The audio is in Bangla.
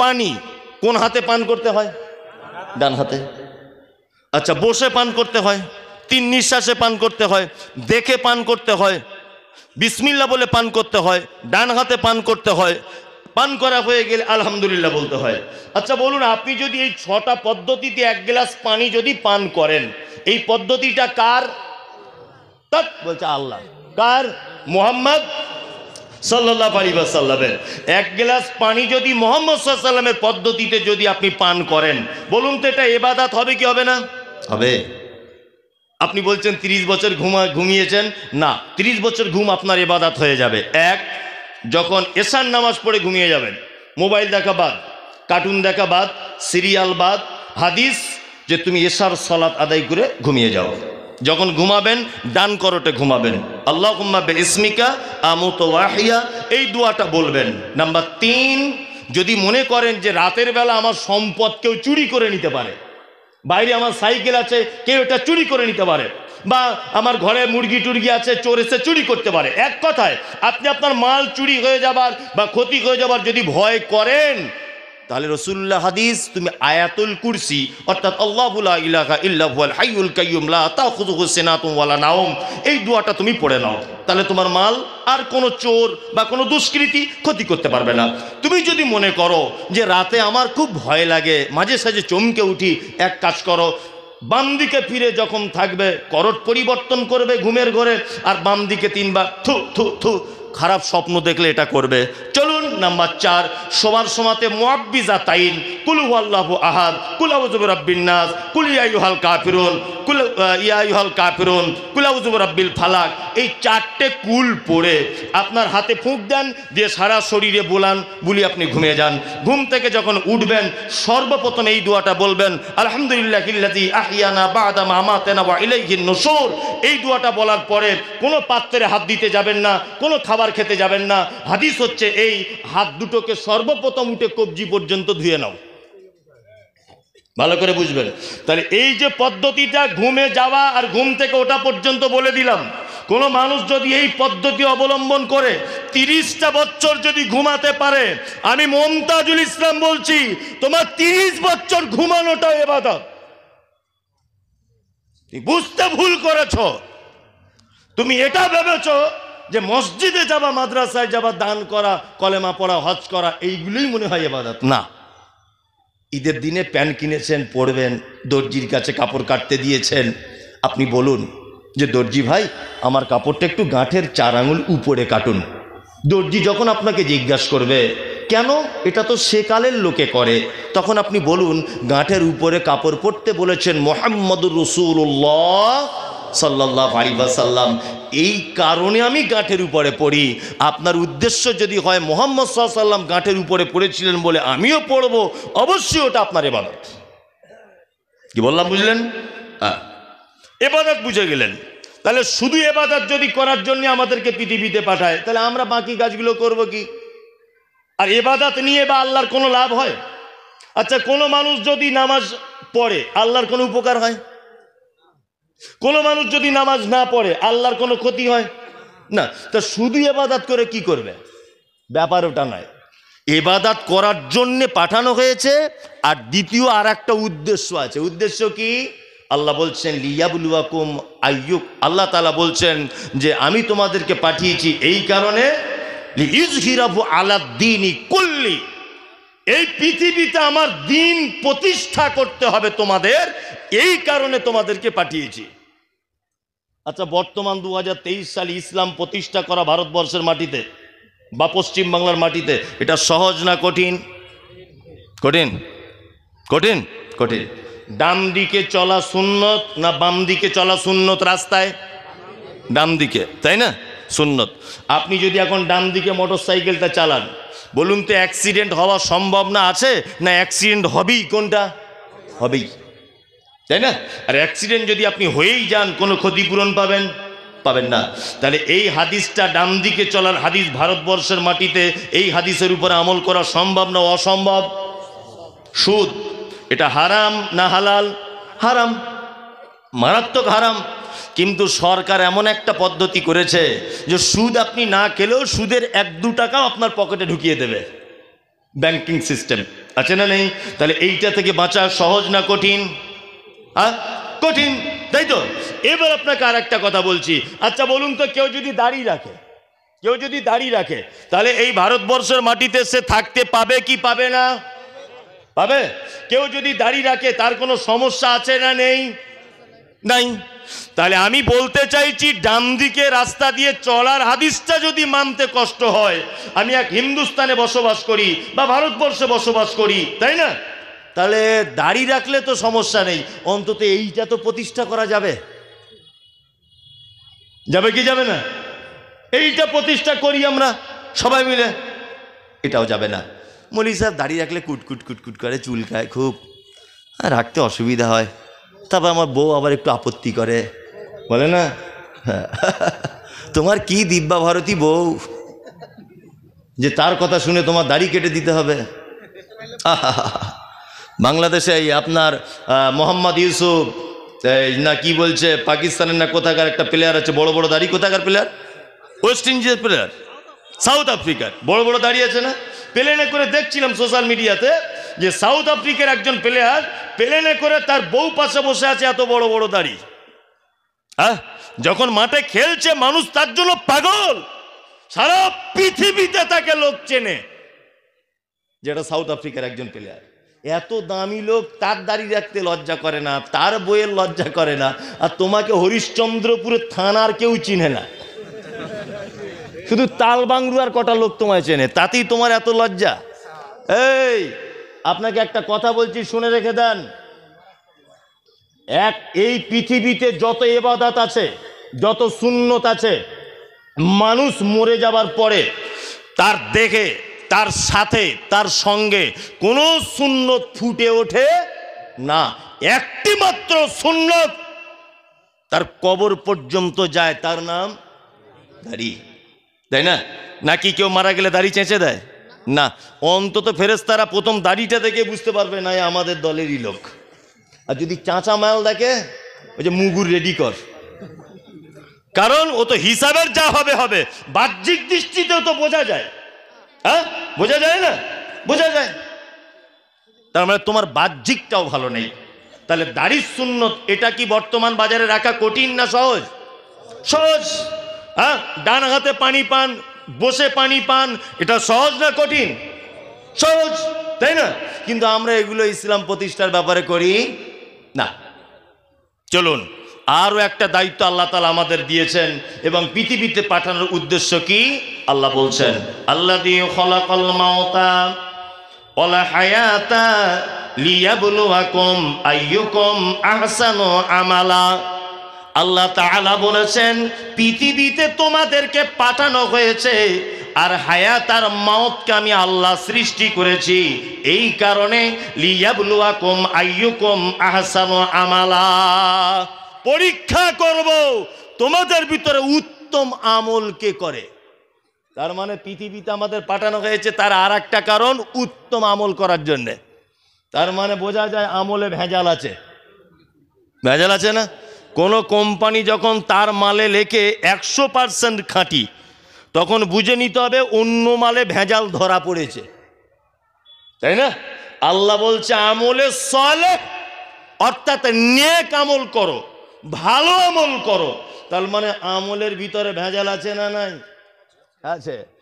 পানি কোন হাতে পান করতে হয় ডান হাতে আচ্ছা বসে পান করতে হয় তিন নিঃশ্বাসে পান করতে হয় দেখে পান করতে হয় বিসমিল্লা বলে পান করতে হয় ডান হাতে পান করতে হয় পান করা হয়ে গেলে আলহামদুলিল্লাহ বলতে হয় আচ্ছা বলুন আপনি যদি এই ছটা পদ্ধতিতে এক গ্লাস পানি যদি পান করেন এই পদ্ধতিটা কার তার বলছে আল্লাহ কার মোহাম্মদ সাল্লাহ আলী সাল্লামের এক গ্লাস পানি যদি মোহাম্মদ সাল্লামের পদ্ধতিতে যদি আপনি পান করেন বলুন তো এটা এবাদাত হবে কি হবে না হবে আপনি বলছেন ৩০ বছর ঘুমা ঘুমিয়েছেন না ৩০ বছর ঘুম আপনার এবাদাত হয়ে যাবে এক যখন এশার নামাজ পড়ে ঘুমিয়ে যাবেন মোবাইল দেখা বাদ কার্টুন দেখা বাদ সিরিয়াল বাদ হাদিস যে তুমি এসার সলাৎ আদায় করে ঘুমিয়ে যাও যখন ঘুমাবেন ডান করোটে ঘুমাবেন আল্লাহ বে ইসমিকা আমুত ওয়াহিয়া এই দোয়াটা বলবেন নাম্বার তিন যদি মনে করেন যে রাতের বেলা আমার সম্পদ কেউ চুরি করে নিতে পারে বাইরে আমার সাইকেল আছে কেউ এটা চুরি করে নিতে পারে বা আমার ঘরে মুরগি টুরগি আছে চোর এসে চুরি করতে পারে এক কথায় আপনি আপনার মাল চুরি হয়ে যাবার বা ক্ষতি হয়ে যাবার যদি ভয় করেন তাহলে রসুল্লাহ হাদিস তুমি আয়াতুল কুরসি অর্থাৎ নাওম এই দোয়াটা তুমি পড়ে নাও তাহলে তোমার মাল আর কোনো চোর বা কোনো দুষ্কৃতি ক্ষতি করতে পারবে না তুমি যদি মনে করো যে রাতে আমার খুব ভয় লাগে মাঝে সাঝে চমকে উঠি এক কাজ করো বাম দিকে ফিরে যখন থাকবে করট পরিবর্তন করবে ঘুমের ঘরে আর বাম দিকে তিনবার থু থু থু খারাপ স্বপ্ন দেখলে এটা করবে চলুন নাম্বার চার সবার সমাতে মোয়াব্বিজা তাইন কুলু আল্লাহ আহাদ কুলাউজুব রব্বিন্নাস কুল ইয়াইহাল কাফিরুন কুল ইয়াইহাল কাফিরুন কুলাউজুব রব্বিল ফালাক এই চারটে কুল পড়ে আপনার হাতে ফুঁক দেন দিয়ে সারা শরীরে বোলান বলি আপনি ঘুমিয়ে যান ঘুম থেকে যখন উঠবেন সর্বপ্রথম এই দোয়াটা বলবেন আলহামদুলিল্লাহ ইল্লাজি আহিয়ানা বাদাম আমাতেনা বা ইলাইহিন নসুর এই দোয়াটা বলার পরে কোনো পাত্রে হাত দিতে যাবেন না কোনো খাবার খাবার খেতে যাবেন না হাদিস হচ্ছে এই হাত দুটোকে সর্বপ্রথম উঠে কবজি পর্যন্ত ধুয়ে নাও ভালো করে বুঝবেন তাহলে এই যে পদ্ধতিটা ঘুমে যাওয়া আর ঘুম থেকে ওটা পর্যন্ত বলে দিলাম কোনো মানুষ যদি এই পদ্ধতি অবলম্বন করে তিরিশটা বছর যদি ঘুমাতে পারে আমি মমতাজুল ইসলাম বলছি তোমার তিরিশ বছর ঘুমানোটা এবাদত বুঝতে ভুল করেছ তুমি এটা ভেবেছ যে মসজিদে যাবা মাদ্রাসায় যাবা দান করা কলেমা পড়া হজ করা এইগুলোই মনে হয় এবাদত না ঈদের দিনে প্যান্ট কিনেছেন পড়বেন দর্জির কাছে কাপড় কাটতে দিয়েছেন আপনি বলুন যে দর্জি ভাই আমার কাপড়টা একটু গাঁঠের চার আঙুল উপরে কাটুন দর্জি যখন আপনাকে জিজ্ঞাসা করবে কেন এটা তো সেকালের লোকে করে তখন আপনি বলুন গাঁঠের উপরে কাপড় পরতে বলেছেন মোহাম্মদুর রসুল্লাহ সাল্লাহ আলী সাল্লাম এই কারণে আমি গাঁটের উপরে পড়ি আপনার উদ্দেশ্য যদি হয় মোহাম্মদ সাল্লাম গাঁটের উপরে পড়েছিলেন বলে আমিও পড়ব অবশ্যই ওটা আপনার এবাদত কি বললাম বুঝলেন হ্যাঁ এবাদত বুঝে গেলেন তাহলে শুধু এবাদত যদি করার জন্য আমাদেরকে পৃথিবীতে পাঠায় তাহলে আমরা বাকি গাছগুলো করব কি আর এবাদাত নিয়ে বা আল্লাহর কোনো লাভ হয় আচ্ছা কোনো মানুষ যদি নামাজ পড়ে আল্লাহর কোনো উপকার হয় কোনো মানুষ যদি নামাজ না পড়ে আল্লাহর কোনো ক্ষতি হয় না তা শুধু এবাদাত করে কি করবে ব্যাপার ওটা নয় এবাদাত করার জন্যে পাঠানো হয়েছে আর দ্বিতীয় আর একটা উদ্দেশ্য আছে উদ্দেশ্য কি আল্লাহ বলছেন লিয়াবুলুয়াকুম আয়ুক আল্লাহ তালা বলছেন যে আমি তোমাদেরকে পাঠিয়েছি এই কারণে ইজহিরাবু আলাদ্দিনী কুল্লি এই পৃথিবীতে আমার দিন প্রতিষ্ঠা করতে হবে তোমাদের এই কারণে তোমাদেরকে পাঠিয়েছি আচ্ছা বর্তমান দু সালে ইসলাম প্রতিষ্ঠা করা ভারতবর্ষের মাটিতে বা পশ্চিমবাংলার মাটিতে এটা সহজ না কঠিন কঠিন কঠিন কঠিন ডান দিকে চলা সুন্নত না বাম দিকে চলা সুন্নত রাস্তায় ডান দিকে তাই না সুন্নত আপনি যদি এখন ডান দিকে মোটর সাইকেলটা চালান বলুন তো অ্যাক্সিডেন্ট হওয়া সম্ভব না আছে না অ্যাক্সিডেন্ট হবেই কোনটা হবেই তাই না আর অ্যাক্সিডেন্ট যদি আপনি হয়েই যান কোনো ক্ষতিপূরণ পাবেন পাবেন না তাহলে এই হাদিসটা ডান দিকে চলার হাদিস ভারতবর্ষের মাটিতে এই হাদিসের উপরে আমল করা সম্ভব না অসম্ভব সুদ এটা হারাম না হালাল হারাম মারাত্মক হারাম কিন্তু সরকার এমন একটা পদ্ধতি করেছে যে সুদ আপনি না খেলেও সুদের এক দু টাকাও আপনার পকেটে ঢুকিয়ে দেবে ব্যাংকিং সিস্টেম আছে না নেই তাহলে এইটা থেকে বাঁচা সহজ না কঠিন হ্যাঁ কঠিন তাই তো এবার আপনাকে আর একটা কথা বলছি আচ্ছা বলুন তো কেউ যদি দাঁড়িয়ে রাখে কেউ যদি দাড়ি রাখে তাহলে এই ভারতবর্ষের মাটিতে সে থাকতে পাবে কি পাবে না পাবে কেউ যদি দাড়ি রাখে তার কোনো সমস্যা আছে না নেই নাই তাহলে আমি বলতে চাইছি ডান দিকে রাস্তা দিয়ে চলার হাদিসটা যদি মানতে কষ্ট হয় আমি এক হিন্দুস্তানে বসবাস করি বা ভারতবর্ষে বসবাস করি তাই না তাহলে দাড়ি রাখলে তো সমস্যা নেই অন্তত এইটা তো প্রতিষ্ঠা করা যাবে যাবে কি যাবে না এইটা প্রতিষ্ঠা করি আমরা সবাই মিলে এটাও যাবে না মলি সাহেব দাড়ি রাখলে কুটকুট কুটকুট করে চুলকায় খুব রাখতে অসুবিধা হয় তারপর আমার বউ আবার একটু আপত্তি করে বলে না হ্যাঁ। তোমার কি দিব্যা ভারতী বউ যে তার কথা শুনে তোমার দাড়ি কেটে দিতে হবে বাংলাদেশে আপনার মোহাম্মদ ইউসুফ না কি বলছে পাকিস্তানের না কোথাকার একটা প্লেয়ার আছে বড় বড় দাড়ি কোথাকার প্লেয়ার ওয়েস্ট ইন্ডিজের প্লেয়ার সাউথ আফ্রিকার বড় বড় দাঁড়িয়ে আছে না প্লেনে করে দেখছিলাম সোশ্যাল মিডিয়াতে যে সাউথ আফ্রিকার একজন প্লেয়ার প্লেনে করে তার বউ পাশে বসে আছে এত বড় বড় দাড়ি হ্যাঁ যখন মাঠে খেলছে মানুষ তার জন্য পাগল সারা পৃথিবীতে তাকে লোক চেনে যেটা সাউথ আফ্রিকার একজন প্লেয়ার এত দামি লোক তার দাড়ি রাখতে লজ্জা করে না তার বইয়ের লজ্জা করে না আর তোমাকে হরিশ্চন্দ্রপুরের থানার কেউ চিনে না শুধু তালবাংলু আর কটা লোক তোমায় চেনে তাতেই তোমার এত লজ্জা এই আপনাকে একটা কথা বলছি শুনে রেখে দেন এক এই পৃথিবীতে যত এবাদাত আছে যত শূন্যত আছে মানুষ মরে যাবার পরে তার দেখে তার সাথে তার সঙ্গে কোনো সুন্নত ফুটে ওঠে না একটি মাত্র সুন্নত তার কবর পর্যন্ত যায় তার নাম দাড়ি তাই না নাকি কেউ মারা গেলে দাড়ি চেঁচে দেয় না অন্তত ফেরেস্তারা প্রথম দাড়িটা দেখে বুঝতে পারবে না আমাদের দলেরই লোক আর যদি চাঁচা মাল দেখে ওই যে মুগুর রেডি কর কারণ ও তো হিসাবের যা হবে হবে বাহ্যিক দৃষ্টিতেও তো বোঝা যায় হ্যাঁ বোঝা যায় না বোঝা যায় তার মানে তোমার বাহ্যিকটাও ভালো নেই তাহলে দাড়ির সুন্নত এটা কি বর্তমান বাজারে রাখা কঠিন না সহজ সহজ হ্যাঁ ডান হাতে পানি পান বসে পানি পান এটা সহজ না কঠিন সহজ তাই না কিন্তু আমরা এগুলো ইসলাম প্রতিষ্ঠার ব্যাপারে করি না চলুন আরও একটা দায়িত্ব আল্লাহ তালা আমাদের দিয়েছেন এবং পৃথিবীতে পাঠানোর উদ্দেশ্য কি আল্লাহ বলছেন আল্লাহ দিয়ে মাওতা আমালা আল্লাহ তাআলা বলেছেন পৃথিবীতে তোমাদেরকে পাঠানো হয়েছে আর হায়াত আর মতকে আমি আল্লাহ সৃষ্টি করেছি এই কারণে লিয়াবলুয়াকুম আইয়ুকুম আহসানু আমালা পরীক্ষা করব তোমাদের ভিতরে উত্তম আমল কে করে তার মানে পৃথিবীতে আমাদের পাঠানো হয়েছে তার আর একটা কারণ উত্তম আমল করার জন্যে তার মানে বোঝা যায় আমলে ভেজাল আছে ভেজাল আছে না কোনো কোম্পানি যখন তার মালে লেখে একশো পারসেন্ট খাঁটি তখন বুঝে নিতে হবে অন্য মালে ভেজাল ধরা পড়েছে তাই না আল্লাহ বলছে আমলে সলে অর্থাৎ নেক আমল করো ভালো আমল করো তার মানে আমলের ভিতরে ভেজাল আছে না নাই আছে